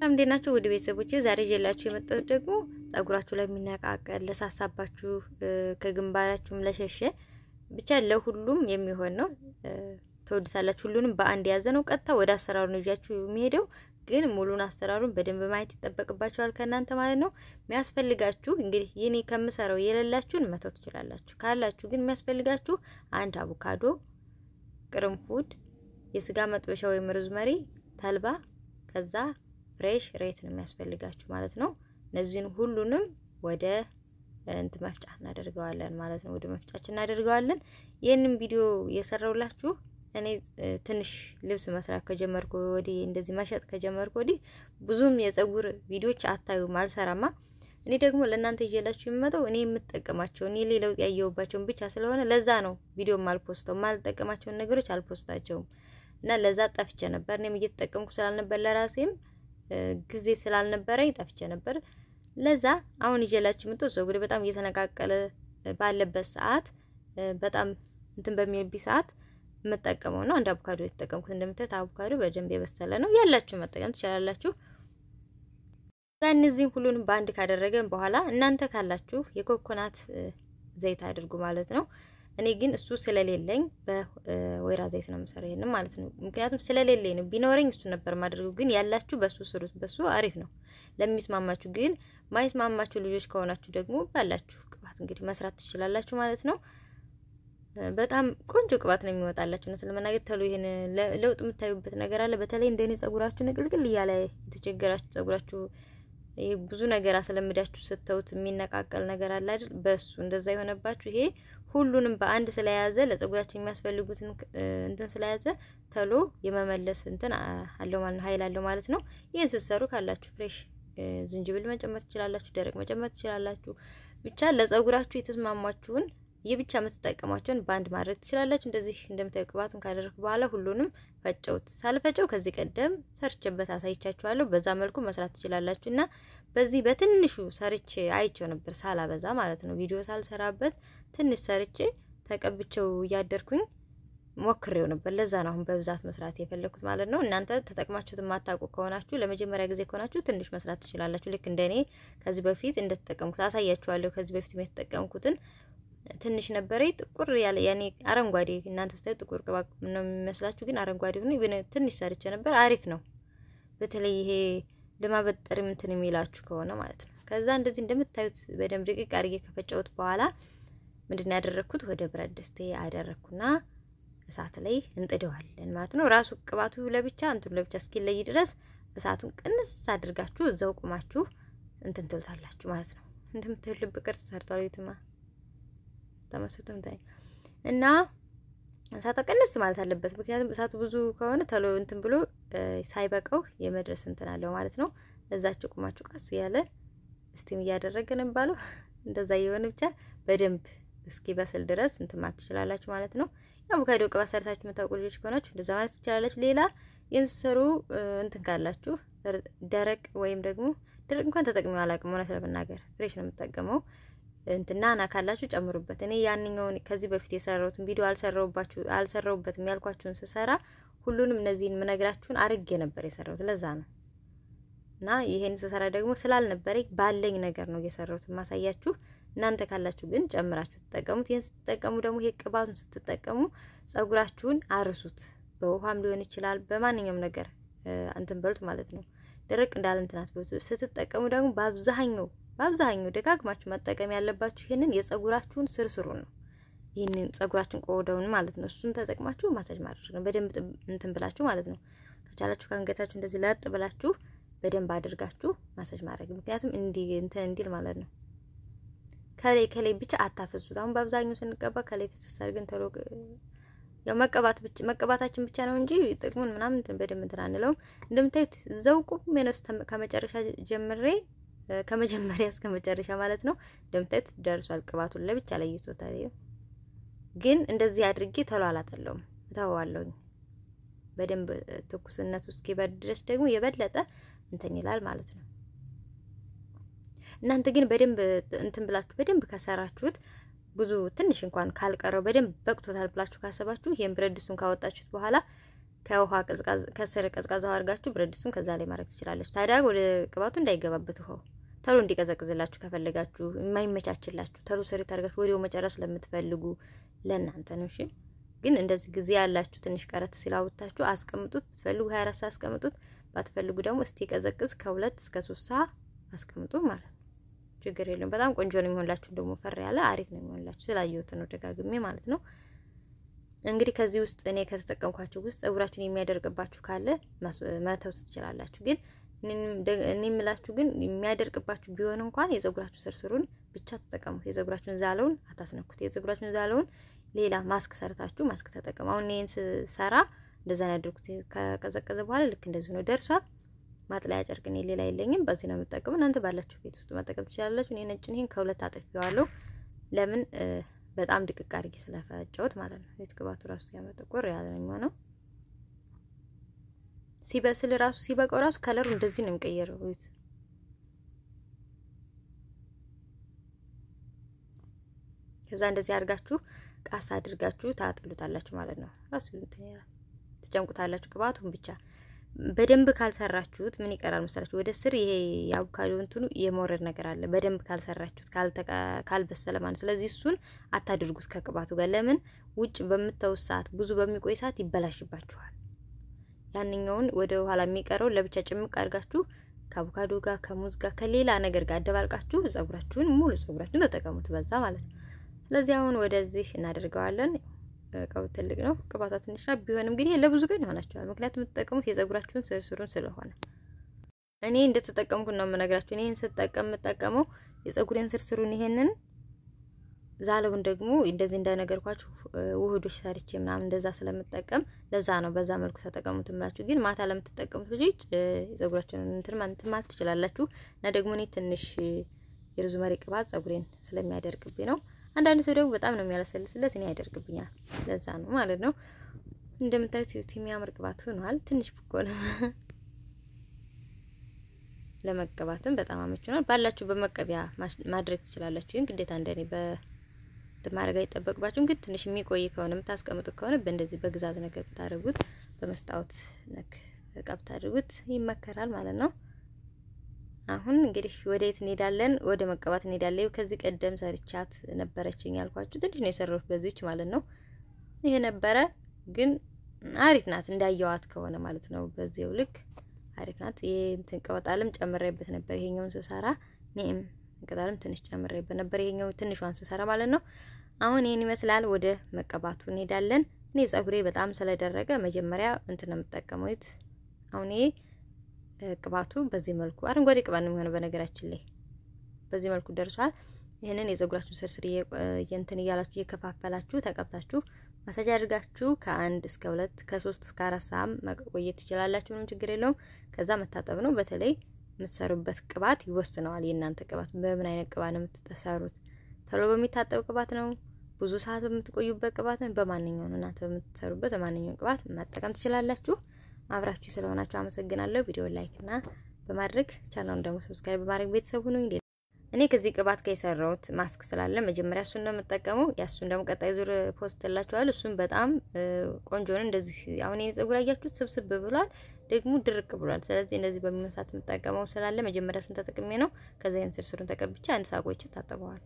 በጣም እንዴት ናችሁ? ውድ ቤተሰቦቼ ዛሬ ይዤላችሁ የመጣሁት ደግሞ ጸጉራችሁ ለሚነቃቀል ለሳሳባችሁ፣ ከግንባራችሁም ለሸሸ ብቻ ለሁሉም የሚሆን ነው። ተወዱታላችሁ። ሁሉንም በአንድ የያዘ ነው። ቀጥታ ወደ አሰራሩ ነው ይዣችሁ የሚሄደው ግን ሙሉን አሰራሩን በደንብ ማየት ይጠበቅባችኋል ከእናንተ ማለት ነው። የሚያስፈልጋችሁ እንግዲህ ይኔ ከምሰራው የሌላችሁን መተው ትችላላችሁ። ካላችሁ ግን የሚያስፈልጋችሁ አንድ አቮካዶ፣ ቅርንፉድ፣ የስጋ መጥበሻ ወይም ሩዝመሪ፣ ተልባ ከዛ ፍሬሽ ሬት ነው የሚያስፈልጋችሁ ማለት ነው። እነዚህን ሁሉንም ወደ እንት መፍጫ እናደርገዋለን ማለት ነው። ወደ መፍጫችን እናደርገዋለን። ይህንን ቪዲዮ የሰራውላችሁ እኔ ትንሽ ልብስ መስራት ከጀመርኩ ወዲህ እንደዚህ መሸጥ ከጀመርኩ ወዲህ ብዙም የፀጉር ቪዲዮዎች አታዩም፣ አልሰራማ። እኔ ደግሞ ለእናንተ ይዤላችሁ የሚመጣው እኔ የምጠቀማቸው እኔ ሌላው ያየሁባቸውን ብቻ ስለሆነ ለዛ ነው ቪዲዮም አልፖስተው ማልጠቀማቸውን ነገሮች አልፖስታቸውም እና ለዛ ጠፍቼ ነበር። እኔም እየተጠቀምኩ ስላልነበር ለራሴም ጊዜ ስላልነበረኝ ጠፍቼ ነበር። ለዛ አሁን ይዤላችሁ ምጡ ጸጉሬ በጣም እየተነቃቀለ ባለበት ሰዓት በጣም እንትን በሚልብኝ ሰዓት የምጠቀመው ነው። አንድ አቮካዶ የተጠቀምኩት እንደምታዩት አቮካዶ በደንብ የበሰለ ነው። ያላችሁ መጠቀም ትችላላችሁ። ከዛ እነዚህን ሁሉንም በአንድ ካደረገን በኋላ እናንተ ካላችሁ የኮኮናት ዘይት አድርጉ ማለት ነው። እኔ ግን እሱ ስለሌለኝ በወይራ ዘይት ነው የምሰራው፣ ይሄንን ማለት ነው። ምክንያቱም ስለሌለኝ ነው። ቢኖረኝ እሱ ነበር ማድርገው ግን ያላችሁ በሱ ስሩት፣ በሱ አሪፍ ነው ለሚስማማችሁ። ግን ማይስማማችሁ ልጆች ከሆናችሁ ደግሞ ባላችሁ ቅባት እንግዲህ መስራት ትችላላችሁ ማለት ነው። በጣም ቆንጆ ቅባት ነው የሚወጣላችሁ። ነው ስለመናገር ተሉ ይሄን ለውጥ የምታዩበት ነገር አለ። በተለይ እንደኔ ጸጉራችሁ ንቅልቅል እያለ የተቸገራችሁ ጸጉራችሁ ይሄ ብዙ ነገር አስለምዳችሁ ስተውት የሚነቃቀል ነገር አለ አይደል? በሱ እንደዛ የሆነባችሁ ይሄ ሁሉንም በአንድ ስለያዘ ለጸጉራችን የሚያስፈልጉትን እንትን ስለያዘ ተሎ የመመለስ እንትን አለው ማለት ነው፣ ኃይል አለው ማለት ነው። ይህን ስትሰሩ ካላችሁ ፍሬሽ ዝንጅብል መጨመር ትችላላችሁ፣ ደረቅ መጨመር ትችላላችሁ። ብቻ ለጸጉራችሁ የተስማማችሁን የብቻ የምትጠቀሟቸውን በአንድ ማድረግ ትችላላችሁ። እንደዚህ እንደምታዩ ቅባቱን ካደረግኩ በኋላ ሁሉንም ፈጨውት። ሳልፈጨው ከዚህ ቀደም ሰርቼበት አሳይቻችኋለሁ። በዛ መልኩ መስራት ትችላላችሁ እና በዚህ በትንሹ ሰርቼ አይቸው ነበር ሳላበዛ ማለት ነው ቪዲዮ ሳልሰራበት ትንሽ ሰርቼ ተቀብቼው እያደርኩኝ ሞክሬው ነበር። ለዛ ነው አሁን በብዛት መስራት የፈለኩት ማለት ነው። እናንተ ተጠቅማችሁት የማታውቁ ከሆናችሁ ለመጀመሪያ ጊዜ ከሆናችሁ ትንሽ መስራት ትችላላችሁ። ልክ እንደኔ ከዚህ በፊት እንደተጠቀምኩት አሳያችኋለሁ። ከዚህ በፊት የተጠቀምኩትን ትንሽ ነበረ ጥቁር ያለ ያኔ አረንጓዴ፣ እናንተ ስታዩ ጥቁር ቅባ ነው የሚመስላችሁ፣ ግን አረንጓዴ ሆኖ ትንሽ ሰርቼ ነበር። አሪፍ ነው። በተለይ ይሄ ለማበጠር እንትን የሚላችሁ ከሆነ ማለት ነው። ከዛ እንደዚህ እንደምታዩት በደንብ ድቅቅ አድርጌ ከፈጨሁት በኋላ ምንድን ያደረግኩት ወደ ብረት ድስቴ አደረግኩና እሳት ላይ እንጥደዋለን ማለት ነው። ራሱ ቅባቱ ለብቻ እንትኑ ለብቻ እስኪለይ ድረስ እሳቱን ቅንስ አድርጋችሁ እዛው ቁማችሁ እንትን ትሉታላችሁ ማለት ነው። እንደምታዩ ልብ ቅርጽ ሰርቷል። ቤትማ ተመስርተም ታይ እና እሳቱ ቅንስ ማለት አለበት። ምክንያቱም እሳቱ ብዙ ከሆነ ተሎ እንትን ብሎ ሳይበቃው የመድረስ እንትን አለው ማለት ነው። እዛችሁ ቁማችሁ ቀስ እያለ እስቲም እያደረገን ባለው እንደዛ የሆነ ብቻ በደንብ እስኪበስል ድረስ እንትማት ትችላላችሁ ማለት ነው። የአቮካዶ ቅባት ሰርታችሁ የምታውቁ ልጆች ከሆናችሁ እንደዛ ማለት ትችላላችሁ። ሌላ የምትሰሩ እንትን ካላችሁ ደረቅ ወይም ደግሞ ደረቅ እንኳን ተጠቅሚ አላቅም፣ እውነት ለመናገር ፍሬሽ ነው የምጠቀመው። እንትና ና ካላችሁ ጨምሩበት። እኔ ያንኛውን ከዚህ በፊት የሰራሁትን ቪዲዮ አልሰራሁባችሁ አልሰራሁበትም ያልኳችሁን ስሰራ ሁሉንም እነዚህን ምነግራችሁን አርጌ ነበር የሰራሁት። ለዛ ነው እና ይሄን ስሰራ ደግሞ ስላልነበረ ባለኝ ነገር ነው እየሰራሁት ማሳያችሁ እናንተ ካላችሁ ግን ጨምራችሁ ትጠቀሙት። ይህን ስትጠቀሙ ደግሞ ይሄ ቅባቱን ስትጠቀሙ ጸጉራችሁን አርሱት። በውሃም ሊሆን ይችላል፣ በማንኛውም ነገር እንትን በሉት ማለት ነው። ደረቅ እንዳለ እንትን አትበሉት። ስትጠቀሙ ደግሞ በአብዛኛው በአብዛኛው ደጋግማችሁ መጠቀም ያለባችሁ ይህንን የጸጉራችሁን ስርስሩን ነው። ይህንን ጸጉራችሁን ቆዳውን ማለት ነው። እሱን ተጠቅማችሁ ማሳጅ ማድረግ ነው። በደንብ እንትን ብላችሁ ማለት ነው። ከቻላችሁ ከአንገታችሁ እንደዚህ ለጥ ብላችሁ በደንብ አድርጋችሁ ማሳጅ ማድረግ ምክንያቱም እንዲ እንትን እንዲል ማለት ነው። ከላይ ከላይ ብቻ አታፈሱት። አሁን በአብዛኛው ስንቀባ ከላይ ፍስስ አድርገን ተሎ ያው መቀባት ብቻ መቀባታችን ብቻ ነው እንጂ ጥቅሙን ምናምን በደንብ እንትን አንለውም። እንደምታዩት ዘውቁ ሜኖስ ከመጨረሻ ጀምሬ ከመጀመሪያ እስከ መጨረሻ ማለት ነው። እንደምታዩት ደርሷል። ቅባቱን ለብቻ ለይቶታል። ግን እንደዚህ አድርጌ ተሎ አላጠለውም፣ እተወዋለሁኝ በደንብ ትኩስነቱ እስኪበርድ ድረስ ደግሞ የበለጠ እንትን ይላል ማለት ነው። እናንተ ግን በደንብ እንትን ብላችሁ በደንብ ከሰራችሁት ብዙ ትንሽ እንኳን ካልቀረው በደንብ በቅቶታል ብላችሁ ካሰባችሁ ይህም ብረት ድስቱን ካወጣችሁት በኋላ ከውሃ ከስር ቀዝቃዛ አድርጋችሁ ብረት ድስቱን ከዛ ላይ ማድረግ ትችላለች። ታዲያ ወደ ቅባቱ እንዳይገባበት ውሃው ተሎ እንዲቀዘቅዝላችሁ ከፈለጋችሁ የማይመቻችላችሁ ተሎ ስሪ አድርጋችሁ ወዲያው መጨረስ ለምትፈልጉ ለእናንተ ነው። እሺ ግን እንደዚህ ጊዜ ያላችሁ ትንሽ ቀረት ሲላውታችሁ አስቀምጡት። ብትፈልጉ 24 ሰዓት አስቀምጡት፣ ባትፈልጉ ደግሞ እስቲ ቀዘቅዝ ከሁለት እስከ ሶስት ሰዓት አስቀምጡ ማለት ነው። ችግር የለም። በጣም ቆንጆ ነው የሚሆንላችሁ። ደግሞ ፈር ያለ አሪፍ ነው የሚሆንላችሁ። ስላየሁት ነው ደጋግሜ ማለት ነው። እንግዲህ ከዚህ ውስጥ እኔ ከተጠቀምኳቸው ውስጥ ጸጉራችሁን የሚያደርቅባችሁ ካለ መተው ትችላላችሁ። ግን እኔ የምላችሁ ግን የሚያደርቅባችሁ ቢሆን እንኳን የጸጉራችሁ ስርስሩን ብቻ ተጠቀሙት። የጸጉራችሁን ዛለውን አታስነኩት። የጸጉራችሁን ዛለውን ሌላ ማስክ ሰርታችሁ ማስክ ተጠቀሙ። አሁን ይህን ስሰራ እንደዛ ያደርጉት። ከቀዘቀዘ በኋላ ልክ እንደዚህ ነው ደርሷል። ማጥለያ ጨርቅ እኔ ሌላ የለኝም፣ በዚህ ነው የምጠቀሙ። እናንተ ባላችሁ ቤት ውስጥ መጠቀም ትችላላችሁ። እኔ ነጭን ይህን ከሁለት አጥፊዋለሁ። ለምን በጣም ድቅቅ አድርጌ ስለፈጨሁት ማለት ነው። ቤት ግባቱ ራሱ ሲያመ ጥቁር ያለኛ ነው። ሲበስል ራሱ ሲበቀው ራሱ ከለሩ እንደዚህ ነው የሚቀየረው። ቤት ከዛ እንደዚህ አድርጋችሁ ቃስ አድርጋችሁ ታጥሉታላችሁ ማለት ነው። ራሱ ትጨምቁታላችሁ ግባቱን ብቻ በደንብ ካልሰራችሁት ምን ይቀራል መሰላችሁ? ወደ ስር ይሄ የአቮካዶ እንትኑ የመውረድ ነገር አለ። በደንብ ካልሰራችሁት ካልበሰለ ማለት ስለዚህ እሱን አታድርጉት ከቅባቱ ጋር። ለምን ውጭ በምተውስ ሰዓት ብዙ በሚቆይ ሰዓት ይበላሽባችኋል። ያንኛውን ወደ ኋላ የሚቀረው ለብቻ ጭምቅ አድርጋችሁ ከአቮካዶ ጋር ከሙዝ ጋር ከሌላ ነገር ጋር አደባልቃችሁ ጸጉራችሁን ሙሉ ጸጉራችሁን ተጠቀሙት በዛ ማለት ነው። ስለዚህ አሁን ወደዚህ እናደርገዋለን። እቃው ትልቅ ነው። ቅባቷ ትንሽ ናት። ቢሆንም ግን ይሄ ለብዙ ቀን ይሆናቸዋል። ምክንያቱም የምትጠቀሙት የፀጉራችሁን ስርስሩን ስለሆነ እኔ እንደተጠቀምኩ ነው የምነግራችሁ። እኔ ይህን ስጠቀም የምጠቀመው የፀጉሬን ስርስሩን ይሄንን ዛለውን ደግሞ እንደዚህ እንደነገርኳችሁ ውህዶች ሰርቼ ምናምን እንደዛ ስለምጠቀም ለዛ ነው በዛ መልኩ ተጠቀሙት የምላችሁ። ግን ማታ ለምትጠቀሙት ልጆች የፀጉራቸውን እንትን ማለት ትችላላችሁ። እና ደግሞ እኔ ትንሽ የሩዝመሪ ቅባት ፀጉሬን ስለሚያደርቅብኝ ነው አንዳንድ ሰው ደግሞ በጣም ነው የሚያለሰልስለት፣ እኔ ያደርግብኛል። ለዛ ነው ማለት ነው። እንደምታዩት የሚያምር ቅባት ሆኗል። ትንሽ ብቆ ለመቀባትም በጣም አመች ሆኗል። ባላችሁ በመቀቢያ ማድረግ ትችላላችሁ። ይህን ግዴታ እንደኔ በማድረግ አይጠበቅባችሁም። ግን ትንሽ የሚቆይ ከሆነ የምታስቀምጡ ከሆነ በእንደዚህ በግዛዝ ነገር ብታደርጉት፣ በመስታወት ነክ እቃ ብታደርጉት ይመከራል ማለት ነው። አሁን እንግዲህ ወደ የት እንሄዳለን? ወደ መቀባት እንሄዳለን። ከዚህ ቀደም ሰርቻት ነበረችኝ ያልኳችሁ ትንሽ ነው የሰራሁት በዚች ማለት ነው። ይሄ ነበረ ግን አሪፍ ናት እንዳየዋት ከሆነ ማለት ነው። በዚው ልክ አሪፍ ናት። ይሄ እንትን ቅጠልም ጨምሬበት ነበር ይሄኛውን ስሰራ ኒም ቅጠልም ትንሽ ጨምሬበት ነበር ይሄኛው ትንሿን ስሰራ ማለት ነው። አሁን ይሄን ይመስላል። ወደ መቀባቱ እንሄዳለን። እኔ ጸጉሬ በጣም ስለደረገ መጀመሪያ እንትን ነው የምጠቀመው። አሁን ይሄ ቅባቱ በዚህ መልኩ አረንጓዴ ቅባት ነው የሚሆነው። በነገራችን ላይ በዚህ መልኩ ደርሷል። ይህንን የጸጉራችሁን ስርስር እንትን እያላችሁ እየከፋፈላችሁ ተቀብታችሁ ማሳጅ አድርጋችሁ ከአንድ እስከ ሁለት ከሶስት እስከ አራት ሰዓት መቆየት ትችላላችሁ። ምንም ችግር የለውም። ከዛ መታጠብ ነው። በተለይ የምትሰሩበት ቅባት ይወስነዋል። የእናንተ ቅባት በምን አይነት ቅባት ነው የምትሰሩት? ተሎ በሚታጠብ ቅባት ነው ብዙ ሰዓት በምትቆዩበት ቅባት ነው። በማንኛውም እናንተ በምትሰሩበት በማንኛውም ቅባት መጠቀም ትችላላችሁ። አብራችሁ ስለሆናችሁ አመሰግናለሁ። ቪዲዮ ላይክ እና በማድረግ ቻናሉን ደግሞ ሰብስክራይብ በማድረግ ቤተሰብ ሁኑ። እኔ ከዚህ ቅባት ጋር የሰራሁት ማስክ ስላለ መጀመሪያ እሱን ነው የምጠቀመው። ያሱን ደግሞ ቀጣይ ዙር ፖስት ላችኋል። እሱም በጣም ቆንጆ ነው። እንደዚህ አሁን ይህን ጸጉር አያችሁት ስብስብ ብሏል፣ ደግሞ ድርቅ ብሏል። ስለዚህ እንደዚህ በሚመሳት የምጠቀመው ስላለ መጀመሪያ እሱን ተጠቅሜ ነው። ከዚህ ይህን ስርስሩን ተቀብቻ አንድ ሳቆች ታጠበዋል።